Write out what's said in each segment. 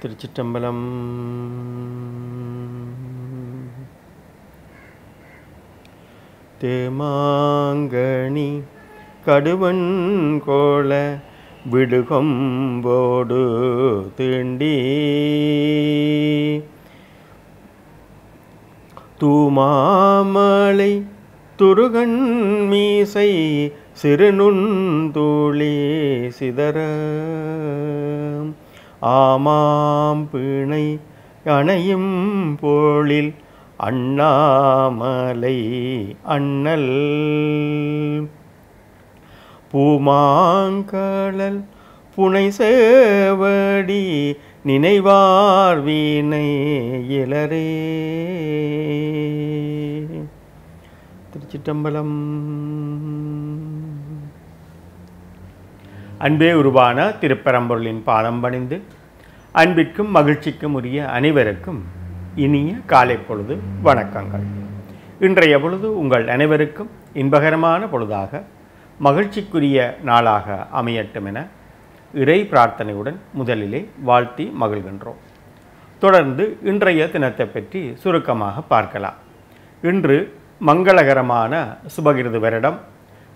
திருச்சிற்றம்பலம் தேமாங்கணி கடுவன் கோல விடுகொம்போடு தீண்டி தூமாமலை துருகன் மீசை சிறுநுண் தூளி சிதற ஆமாம் பிணை அணையும் போழில் அண்ணாமலை அண்ணல் பூமாங்கடல் புனை சேவடி நினைவார் வீணை இளரே திருச்சிட்டம்பலம் அன்பே உருவான திருப்பரம்பொருளின் பாதம் பணிந்து அன்பிற்கும் மகிழ்ச்சிக்கும் உரிய அனைவருக்கும் இனிய காலை பொழுது வணக்கங்கள் இன்றைய பொழுது உங்கள் அனைவருக்கும் இன்பகரமான பொழுதாக மகிழ்ச்சிக்குரிய நாளாக அமையட்டும் என இறை பிரார்த்தனையுடன் முதலிலே வாழ்த்தி மகிழ்கின்றோம் தொடர்ந்து இன்றைய தினத்தை பற்றி சுருக்கமாக பார்க்கலாம் இன்று மங்களகரமான சுபகிருது வருடம்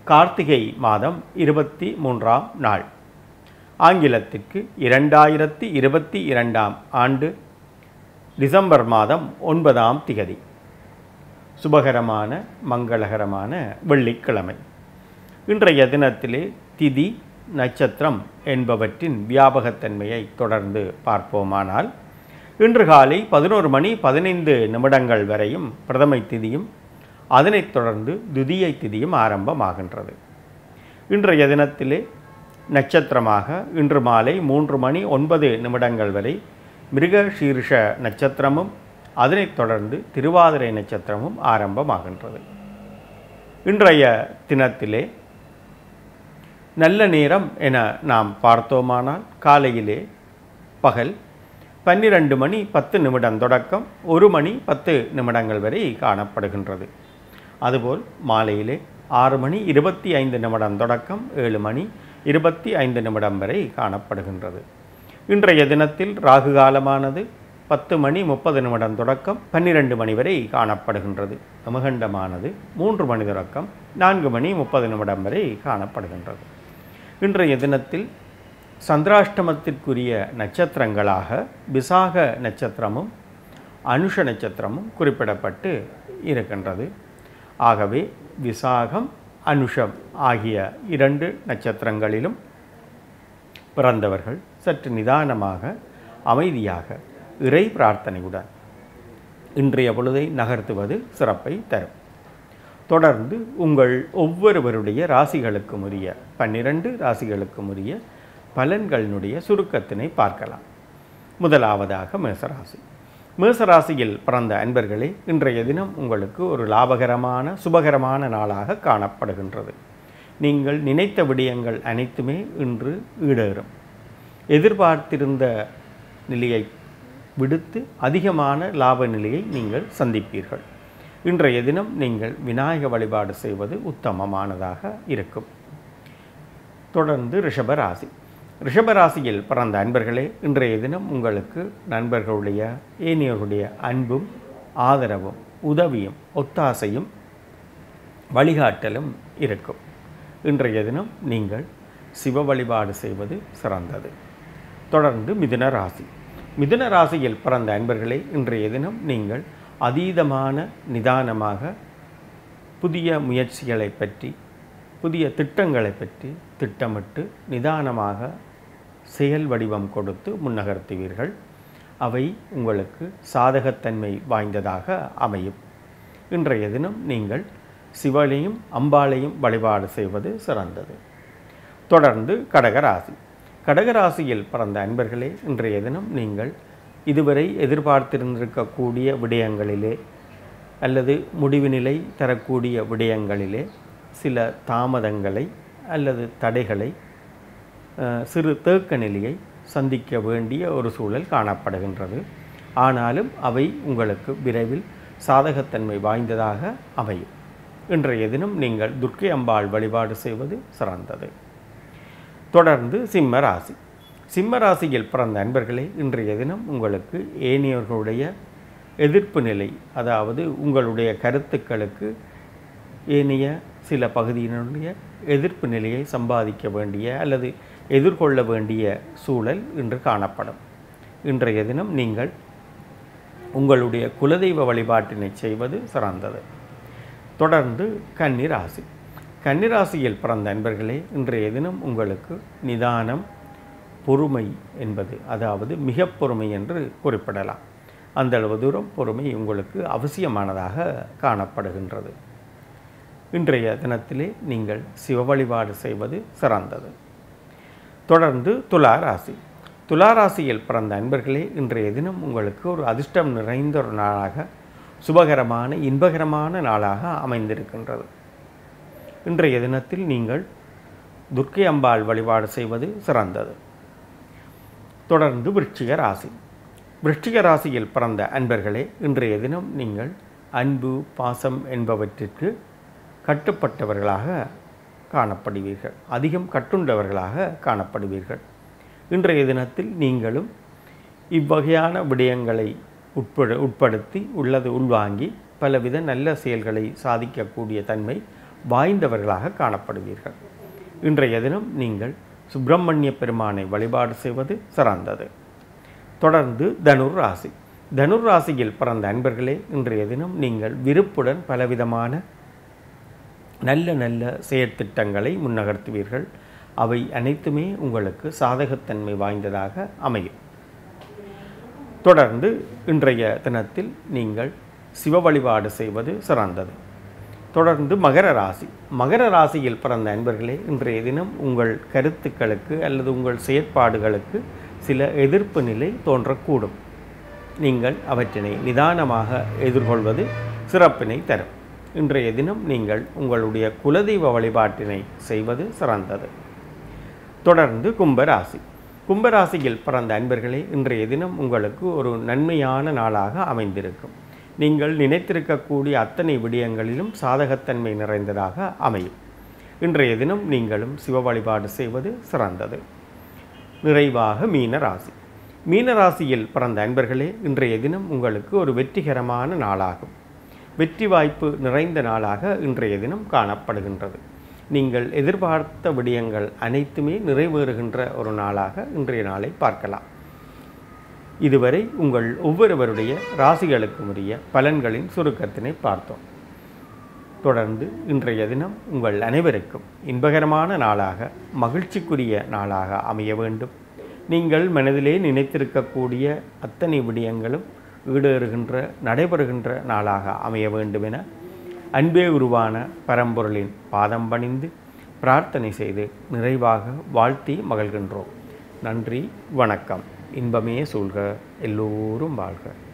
கார்த்திகை மாதம் இருபத்தி மூன்றாம் நாள் ஆங்கிலத்துக்கு இரண்டாயிரத்தி இருபத்தி இரண்டாம் ஆண்டு டிசம்பர் மாதம் ஒன்பதாம் திகதி சுபகரமான மங்களகரமான வெள்ளிக்கிழமை இன்றைய தினத்திலே திதி நட்சத்திரம் என்பவற்றின் வியாபகத்தன்மையை தொடர்ந்து பார்ப்போமானால் இன்று காலை பதினோரு மணி பதினைந்து நிமிடங்கள் வரையும் பிரதமை திதியும் அதனைத் தொடர்ந்து துதியை திதியும் ஆரம்பமாகின்றது இன்றைய தினத்திலே நட்சத்திரமாக இன்று மாலை மூன்று மணி ஒன்பது நிமிடங்கள் வரை மிருக சீர்ஷ நட்சத்திரமும் அதனைத் தொடர்ந்து திருவாதிரை நட்சத்திரமும் ஆரம்பமாகின்றது இன்றைய தினத்திலே நல்ல நேரம் என நாம் பார்த்தோமானால் காலையிலே பகல் பன்னிரண்டு மணி பத்து நிமிடம் தொடக்கம் ஒரு மணி பத்து நிமிடங்கள் வரை காணப்படுகின்றது அதுபோல் மாலையிலே ஆறு மணி இருபத்தி ஐந்து நிமிடம் தொடக்கம் ஏழு மணி இருபத்தி ஐந்து நிமிடம் வரை காணப்படுகின்றது இன்றைய தினத்தில் ராகு காலமானது பத்து மணி முப்பது நிமிடம் தொடக்கம் பன்னிரண்டு மணி வரை காணப்படுகின்றது தமகண்டமானது மூன்று மணி தொடக்கம் நான்கு மணி முப்பது நிமிடம் வரை காணப்படுகின்றது இன்றைய தினத்தில் சந்திராஷ்டமத்திற்குரிய நட்சத்திரங்களாக விசாக நட்சத்திரமும் அனுஷ நட்சத்திரமும் குறிப்பிடப்பட்டு இருக்கின்றது ஆகவே விசாகம் அனுஷம் ஆகிய இரண்டு நட்சத்திரங்களிலும் பிறந்தவர்கள் சற்று நிதானமாக அமைதியாக இறை பிரார்த்தனையுடன் இன்றைய பொழுதை நகர்த்துவது சிறப்பை தரும் தொடர்ந்து உங்கள் ஒவ்வொருவருடைய ராசிகளுக்கும் உரிய பன்னிரண்டு ராசிகளுக்கும் உரிய பலன்களினுடைய சுருக்கத்தினை பார்க்கலாம் முதலாவதாக மேசராசி மேசராசியில் பிறந்த அன்பர்களே இன்றைய தினம் உங்களுக்கு ஒரு லாபகரமான சுபகரமான நாளாக காணப்படுகின்றது நீங்கள் நினைத்த விடயங்கள் அனைத்துமே இன்று ஈடேறும் எதிர்பார்த்திருந்த நிலையை விடுத்து அதிகமான லாப நிலையை நீங்கள் சந்திப்பீர்கள் இன்றைய தினம் நீங்கள் விநாயக வழிபாடு செய்வது உத்தமமானதாக இருக்கும் தொடர்ந்து ரிஷபராசி ரிஷபராசியில் பிறந்த அன்பர்களே இன்றைய தினம் உங்களுக்கு நண்பர்களுடைய ஏனியருடைய அன்பும் ஆதரவும் உதவியும் ஒத்தாசையும் வழிகாட்டலும் இருக்கும் இன்றைய தினம் நீங்கள் சிவ வழிபாடு செய்வது சிறந்தது தொடர்ந்து மிதுன ராசி மிதுன ராசியில் பிறந்த அன்பர்களே இன்றைய தினம் நீங்கள் அதீதமான நிதானமாக புதிய முயற்சிகளை பற்றி புதிய திட்டங்களை பற்றி திட்டமிட்டு நிதானமாக செயல் வடிவம் கொடுத்து முன்னகர்த்துவீர்கள் அவை உங்களுக்கு சாதகத்தன்மை வாய்ந்ததாக அமையும் இன்றைய தினம் நீங்கள் சிவனையும் அம்பாளையும் வழிபாடு செய்வது சிறந்தது தொடர்ந்து கடகராசி கடகராசியில் பிறந்த அன்பர்களே இன்றைய தினம் நீங்கள் இதுவரை எதிர்பார்த்திருந்திருக்கக்கூடிய விடயங்களிலே அல்லது முடிவு நிலை தரக்கூடிய விடயங்களிலே சில தாமதங்களை அல்லது தடைகளை சிறு தேக்க நிலையை சந்திக்க வேண்டிய ஒரு சூழல் காணப்படுகின்றது ஆனாலும் அவை உங்களுக்கு விரைவில் சாதகத்தன்மை வாய்ந்ததாக அமையும் இன்றைய தினம் நீங்கள் துர்க்கை அம்பாள் வழிபாடு செய்வது சிறந்தது தொடர்ந்து சிம்ம ராசி சிம்ம ராசியில் பிறந்த அன்பர்களே இன்றைய தினம் உங்களுக்கு ஏனையவர்களுடைய எதிர்ப்பு நிலை அதாவது உங்களுடைய கருத்துக்களுக்கு ஏனைய சில பகுதியினுடைய எதிர்ப்பு நிலையை சம்பாதிக்க வேண்டிய அல்லது எதிர்கொள்ள வேண்டிய சூழல் இன்று காணப்படும் இன்றைய தினம் நீங்கள் உங்களுடைய குலதெய்வ வழிபாட்டினை செய்வது சிறந்தது தொடர்ந்து கன்னிராசி கன்னிராசியில் பிறந்த அன்பர்களே இன்றைய தினம் உங்களுக்கு நிதானம் பொறுமை என்பது அதாவது மிக பொறுமை என்று குறிப்பிடலாம் அந்தளவு தூரம் பொறுமை உங்களுக்கு அவசியமானதாக காணப்படுகின்றது இன்றைய தினத்திலே நீங்கள் சிவ வழிபாடு செய்வது சிறந்தது தொடர்ந்து துலா ராசி துலா ராசியில் பிறந்த அன்பர்களே இன்றைய தினம் உங்களுக்கு ஒரு அதிர்ஷ்டம் நிறைந்த ஒரு நாளாக சுபகரமான இன்பகரமான நாளாக அமைந்திருக்கின்றது இன்றைய தினத்தில் நீங்கள் துர்க்கை அம்பாள் வழிபாடு செய்வது சிறந்தது தொடர்ந்து விருட்சிக ராசி விருட்சிக ராசியில் பிறந்த அன்பர்களே இன்றைய தினம் நீங்கள் அன்பு பாசம் என்பவற்றிற்கு கட்டுப்பட்டவர்களாக காணப்படுவீர்கள் அதிகம் கட்டுண்டவர்களாக காணப்படுவீர்கள் இன்றைய தினத்தில் நீங்களும் இவ்வகையான விடயங்களை உட்பட உட்படுத்தி உள்ளது உள்வாங்கி பலவித நல்ல செயல்களை சாதிக்கக்கூடிய தன்மை வாய்ந்தவர்களாக காணப்படுவீர்கள் இன்றைய தினம் நீங்கள் சுப்பிரமணிய பெருமானை வழிபாடு செய்வது சிறந்தது தொடர்ந்து தனுர் ராசி தனுர் ராசியில் பிறந்த அன்பர்களே இன்றைய தினம் நீங்கள் விருப்புடன் பலவிதமான நல்ல நல்ல செயற்திட்டங்களை முன்னகர்த்துவீர்கள் அவை அனைத்துமே உங்களுக்கு சாதகத்தன்மை வாய்ந்ததாக அமையும் தொடர்ந்து இன்றைய தினத்தில் நீங்கள் சிவ வழிபாடு செய்வது சிறந்தது தொடர்ந்து மகர ராசி மகர ராசியில் பிறந்த அன்பர்களே இன்றைய தினம் உங்கள் கருத்துக்களுக்கு அல்லது உங்கள் செயற்பாடுகளுக்கு சில எதிர்ப்பு நிலை தோன்றக்கூடும் நீங்கள் அவற்றினை நிதானமாக எதிர்கொள்வது சிறப்பினை தரும் இன்றைய தினம் நீங்கள் உங்களுடைய குலதெய்வ வழிபாட்டினை செய்வது சிறந்தது தொடர்ந்து கும்பராசி கும்பராசியில் பிறந்த அன்பர்களே இன்றைய தினம் உங்களுக்கு ஒரு நன்மையான நாளாக அமைந்திருக்கும் நீங்கள் நினைத்திருக்கக்கூடிய அத்தனை விடயங்களிலும் சாதகத்தன்மை நிறைந்ததாக அமையும் இன்றைய தினம் நீங்களும் சிவ வழிபாடு செய்வது சிறந்தது நிறைவாக மீனராசி மீனராசியில் பிறந்த அன்பர்களே இன்றைய தினம் உங்களுக்கு ஒரு வெற்றிகரமான நாளாகும் வெற்றி வாய்ப்பு நிறைந்த நாளாக இன்றைய தினம் காணப்படுகின்றது நீங்கள் எதிர்பார்த்த விடயங்கள் அனைத்துமே நிறைவேறுகின்ற ஒரு நாளாக இன்றைய நாளை பார்க்கலாம் இதுவரை உங்கள் ஒவ்வொருவருடைய ராசிகளுக்கும் உரிய பலன்களின் சுருக்கத்தினை பார்த்தோம் தொடர்ந்து இன்றைய தினம் உங்கள் அனைவருக்கும் இன்பகரமான நாளாக மகிழ்ச்சிக்குரிய நாளாக அமைய வேண்டும் நீங்கள் மனதிலே நினைத்திருக்கக்கூடிய அத்தனை விடயங்களும் ஈடேறுகின்ற நடைபெறுகின்ற நாளாக அமைய வேண்டும் என அன்பே உருவான பரம்பொருளின் பாதம் பணிந்து பிரார்த்தனை செய்து நிறைவாக வாழ்த்தி மகிழ்கின்றோம் நன்றி வணக்கம் இன்பமே சூழ்க எல்லோரும் வாழ்க